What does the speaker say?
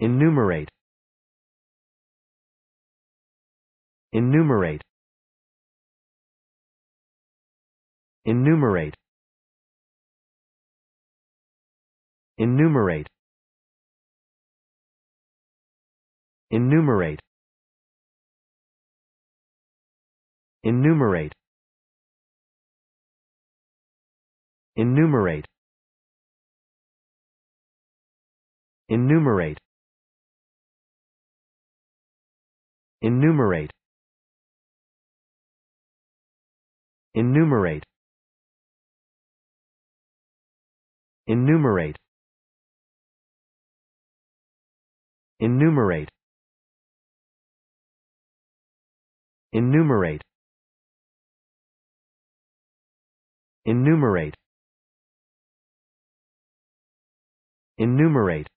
Enumerate. Enumerate. Enumerate. Enumerate. Enumerate. Enumerate. Enumerate. Enumerate. Enumerate Enumerate Enumerate Enumerate Enumerate Enumerate Enumerate